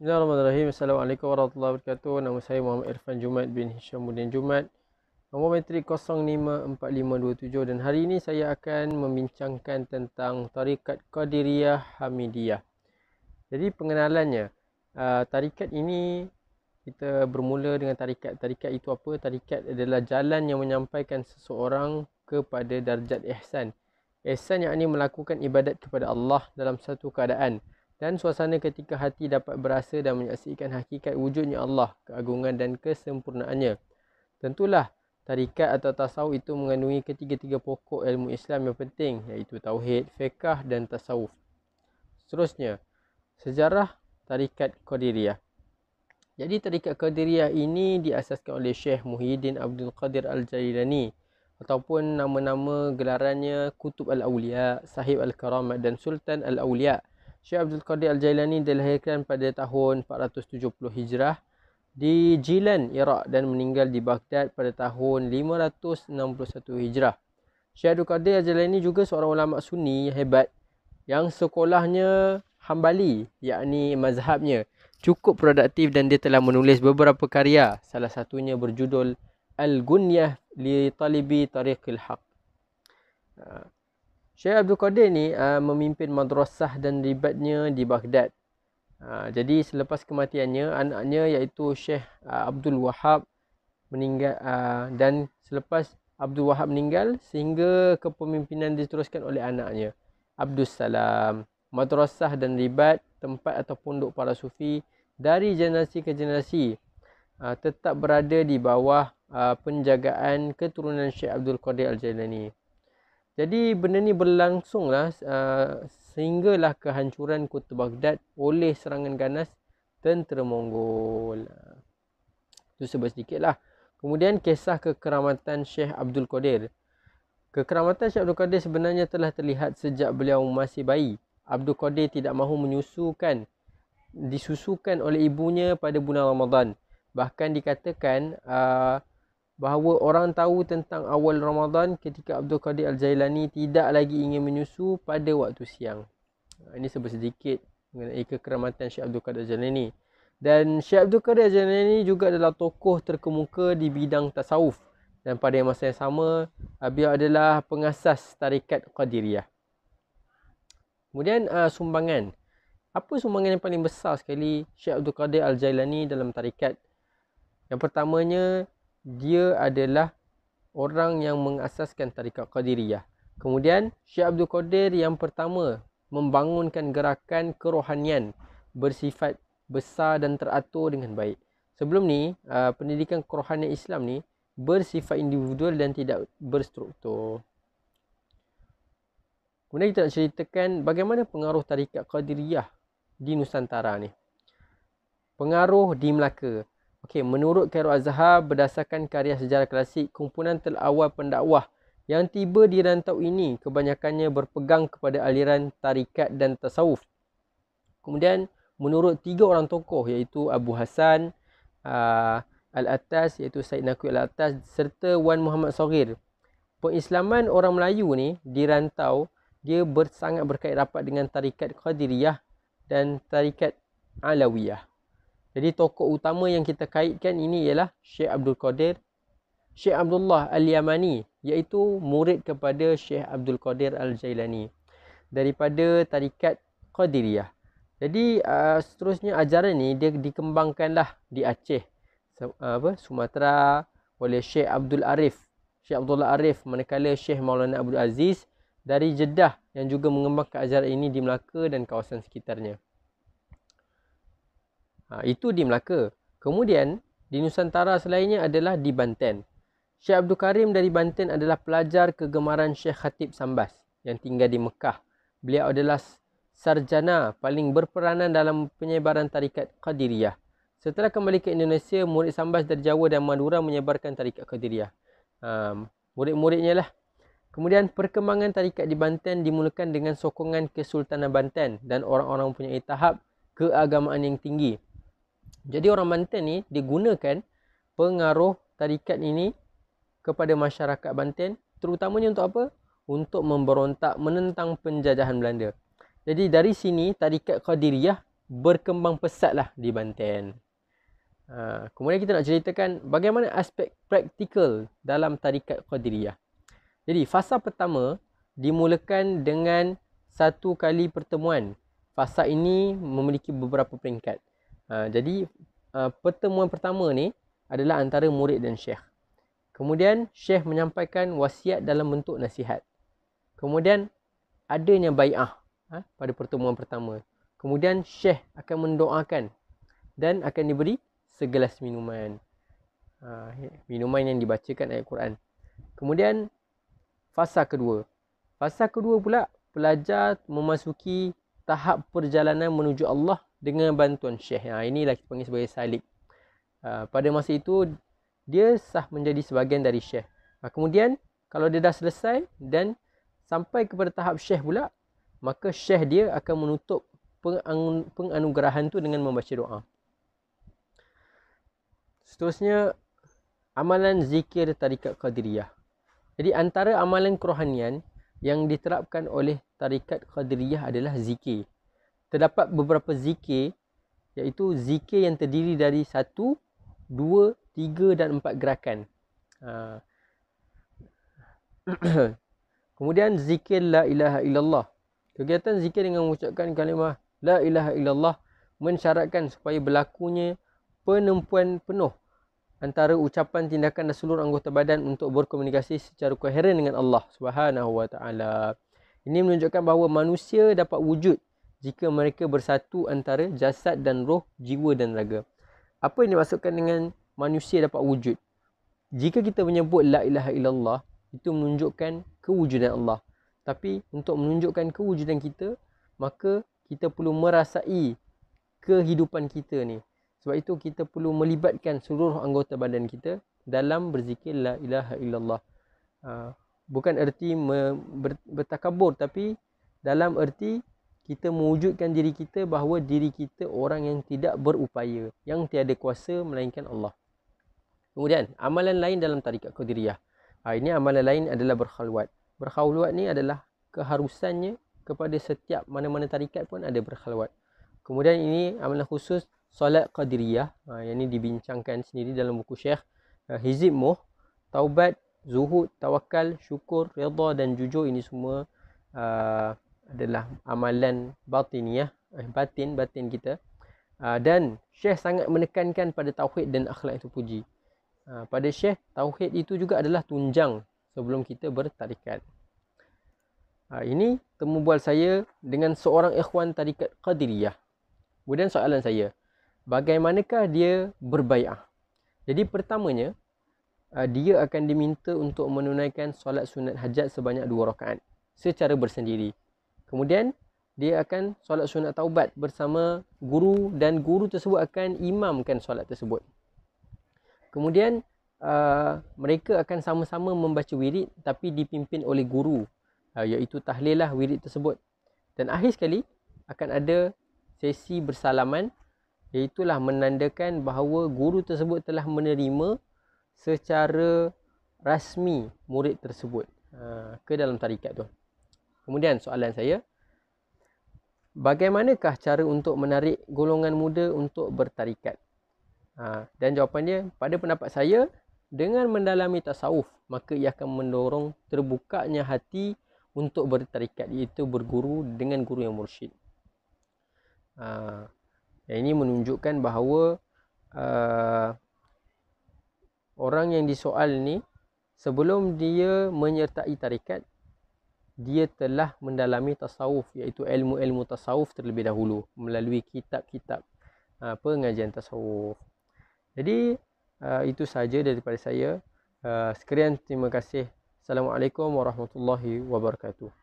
Bismillahirrahmanirrahim. Assalamualaikum warahmatullahi wabarakatuh. Nama saya Muhammad Irfan Jumat bin Hisham Budin Jumat. Nombor metrik 054527 dan hari ini saya akan membincangkan tentang Tarikat Qadiriyah Hamidiyah. Jadi pengenalannya, ah, tarikat ini kita bermula dengan tarikat. Tarikat itu apa? Tarikat adalah jalan yang menyampaikan seseorang kepada darjat ihsan. Ihsan yang ini melakukan ibadat kepada Allah dalam satu keadaan dan suasana ketika hati dapat berasa dan menyaksikan hakikat wujudnya Allah, keagungan dan kesempurnaannya. Tentulah tarikat atau tasawuf itu mengandungi ketiga-tiga pokok ilmu Islam yang penting iaitu tauhid, fiqh dan tasawuf. Seterusnya, sejarah tarikat Qadiriyah. Jadi tarikat Qadiriyah ini diasaskan oleh Syekh Muhyiddin Abdul Qadir Al-Jailani ataupun nama-nama gelarannya Kutub Al-Awliya, Sahib Al-Karamat dan Sultan Al-Awliya. Syekh Abdul Qadir Al-Jailani dilahirkan pada tahun 470 Hijrah di Jilan, Iraq dan meninggal di Baghdad pada tahun 561 Hijrah. Syekh Abdul Qadir Al-Jailani juga seorang ulama sunni yang hebat yang sekolahnya Hambali, yakni mazhabnya, cukup produktif dan dia telah menulis beberapa karya. Salah satunya berjudul Al-Gunyah li Talibi Tariqil Haq. Uh, Syekh Abdul Qadir ni uh, memimpin madrasah dan ribatnya di Baghdad. Uh, jadi selepas kematiannya, anaknya iaitu Syekh uh, Abdul Wahab meninggal uh, dan selepas Abdul Wahab meninggal sehingga kepemimpinan diteruskan oleh anaknya Abdul Salam. Madrasah dan ribat tempat atau pondok para sufi dari generasi ke generasi uh, tetap berada di bawah uh, penjagaan keturunan Syekh Abdul Qadir Al-Jailani. Jadi benda ni berlangsunglah uh, sehinggalah kehancuran kota Baghdad oleh serangan ganas tentera Mongol. Itu sebab sedikitlah. Kemudian kisah kekeramatan Syekh Abdul Qadir. Kekeramatan Syekh Abdul Qadir sebenarnya telah terlihat sejak beliau masih bayi. Abdul Qadir tidak mahu menyusukan disusukan oleh ibunya pada bulan Ramadan. Bahkan dikatakan uh, bahawa orang tahu tentang awal Ramadan ketika Abdul Qadir Al-Jailani tidak lagi ingin menyusu pada waktu siang. Ha, ini sebab sedikit mengenai kekeramatan Syekh Abdul Qadir Al-Jailani. Dan Syekh Abdul Qadir Al-Jailani juga adalah tokoh terkemuka di bidang tasawuf. Dan pada masa yang sama, uh, beliau adalah pengasas tarikat Qadiriyah. Kemudian uh, sumbangan. Apa sumbangan yang paling besar sekali Syekh Abdul Qadir Al-Jailani dalam tarikat? Yang pertamanya, dia adalah orang yang mengasaskan tarikat Qadiriyah. Kemudian Syekh Abdul Qadir yang pertama membangunkan gerakan kerohanian bersifat besar dan teratur dengan baik. Sebelum ni ah, pendidikan kerohanian Islam ni bersifat individual dan tidak berstruktur. Kemudian kita nak ceritakan bagaimana pengaruh tarikat Qadiriyah di Nusantara ni. Pengaruh di Melaka. Okey, menurut Cairo Azhar berdasarkan karya sejarah klasik, kumpulan terawal pendakwah yang tiba di rantau ini kebanyakannya berpegang kepada aliran tarikat dan tasawuf. Kemudian menurut tiga orang tokoh iaitu Abu Hasan uh, ah, Al-Attas iaitu Said Naqwi Al-Attas serta Wan Muhammad Sogir. Pengislaman orang Melayu ni di rantau dia sangat berkait rapat dengan tarikat Qadiriyah dan tarikat Alawiyah. Jadi tokoh utama yang kita kaitkan ini ialah Syekh Abdul Qadir Syekh Abdullah Al-Yamani iaitu murid kepada Syekh Abdul Qadir Al-Jailani daripada tarikat Qadiriyah. Jadi uh, seterusnya ajaran ni dia dikembangkanlah di Aceh uh, apa Sumatera oleh Syekh Abdul Arif Syekh Abdullah Arif manakala Syekh Maulana Abdul Aziz dari Jeddah yang juga mengembangkan ajaran ini di Melaka dan kawasan sekitarnya. Ha, itu di Melaka. Kemudian, di Nusantara selainnya adalah di Banten. Syekh Abdul Karim dari Banten adalah pelajar kegemaran Syekh Khatib Sambas yang tinggal di Mekah. Beliau adalah sarjana paling berperanan dalam penyebaran tarikat Qadiriyah. Setelah kembali ke Indonesia, murid Sambas dari Jawa dan Madura menyebarkan tarikat Qadiriyah. Um, murid-muridnya lah. Kemudian perkembangan tarikat di Banten dimulakan dengan sokongan Kesultanan Banten dan orang-orang mempunyai tahap keagamaan yang tinggi. Jadi orang Banten ni digunakan pengaruh tarikat ini kepada masyarakat Banten terutamanya untuk apa? Untuk memberontak menentang penjajahan Belanda. Jadi dari sini tarikat Qadiriyah berkembang pesatlah di Banten. Uh, kemudian kita nak ceritakan bagaimana aspek praktikal dalam tarikat Qadiriyah. Jadi fasa pertama dimulakan dengan satu kali pertemuan. Fasa ini memiliki beberapa peringkat. Ah, jadi uh, pertemuan pertama ni adalah antara murid dan syekh. Kemudian syekh menyampaikan wasiat dalam bentuk nasihat. Kemudian adanya bai'ah uh, pada pertemuan pertama. Kemudian syekh akan mendoakan dan akan diberi segelas minuman. Uh, minuman yang dibacakan ayat Quran. Kemudian fasa kedua. Fasa kedua pula pelajar memasuki tahap perjalanan menuju Allah dengan bantuan syekh. Ha, ini lagi panggil sebagai salik. Uh, ha, pada masa itu, dia sah menjadi sebahagian dari syekh. Ha, kemudian, kalau dia dah selesai dan sampai kepada tahap syekh pula, maka syekh dia akan menutup penganugerahan tu dengan membaca doa. Seterusnya, amalan zikir tarikat Qadiriyah. Jadi antara amalan kerohanian yang diterapkan oleh tarikat Qadiriyah adalah zikir terdapat beberapa zikir iaitu zikir yang terdiri dari satu, dua, tiga dan empat gerakan. Ha. Kemudian zikir la ilaha illallah. Kegiatan zikir dengan mengucapkan kalimah la ilaha illallah mensyaratkan supaya berlakunya penempuan penuh antara ucapan tindakan dan seluruh anggota badan untuk berkomunikasi secara koheren dengan Allah Subhanahu wa taala. Ini menunjukkan bahawa manusia dapat wujud jika mereka bersatu antara jasad dan roh, jiwa dan raga. Apa yang dimaksudkan dengan manusia dapat wujud? Jika kita menyebut la ilaha illallah, itu menunjukkan kewujudan Allah. Tapi untuk menunjukkan kewujudan kita, maka kita perlu merasai kehidupan kita ni. Sebab itu kita perlu melibatkan seluruh anggota badan kita dalam berzikir la ilaha illallah. Ah, bukan erti bertakabur tapi dalam erti kita mewujudkan diri kita bahawa diri kita orang yang tidak berupaya, yang tiada kuasa melainkan Allah. Kemudian, amalan lain dalam tarikat Qadiriyah. Ha, ini amalan lain adalah berkhalwat. Berkhalwat ni adalah keharusannya kepada setiap mana-mana tarikat pun ada berkhalwat. Kemudian ini amalan khusus solat Qadiriyah. Ha, yang ini dibincangkan sendiri dalam buku Syekh ha, Hizib Moh. Taubat, zuhud, tawakal, syukur, redha dan jujur ini semua uh, adalah amalan batiniah ya. eh, batin batin kita ah, dan syekh sangat menekankan pada tauhid dan akhlak itu puji ah, pada syekh tauhid itu juga adalah tunjang sebelum kita bertarikat ah, ini temu bual saya dengan seorang ikhwan tarikat qadiriyah kemudian soalan saya bagaimanakah dia berbaiah jadi pertamanya dia akan diminta untuk menunaikan solat sunat hajat sebanyak dua rakaat secara bersendiri. Kemudian dia akan solat sunat taubat bersama guru dan guru tersebut akan imamkan solat tersebut. Kemudian uh, mereka akan sama-sama membaca wirid tapi dipimpin oleh guru uh, iaitu tahlil lah wirid tersebut. Dan akhir sekali akan ada sesi bersalaman iaitulah menandakan bahawa guru tersebut telah menerima secara rasmi murid tersebut uh, ke dalam tarikat tu. Kemudian soalan saya Bagaimanakah cara untuk menarik golongan muda untuk bertarikat? Ha, dan jawapannya pada pendapat saya, dengan mendalami tasawuf, maka ia akan mendorong terbukanya hati untuk bertarikat, iaitu berguru dengan guru yang mursyid. Ha, yang ini menunjukkan bahawa uh, orang yang disoal ni, sebelum dia menyertai tarikat, dia telah mendalami tasawuf iaitu ilmu-ilmu tasawuf terlebih dahulu melalui kitab-kitab ah, pengajian tasawuf. Jadi ah, itu saja daripada saya. Ah, Sekian terima kasih. Assalamualaikum warahmatullahi wabarakatuh.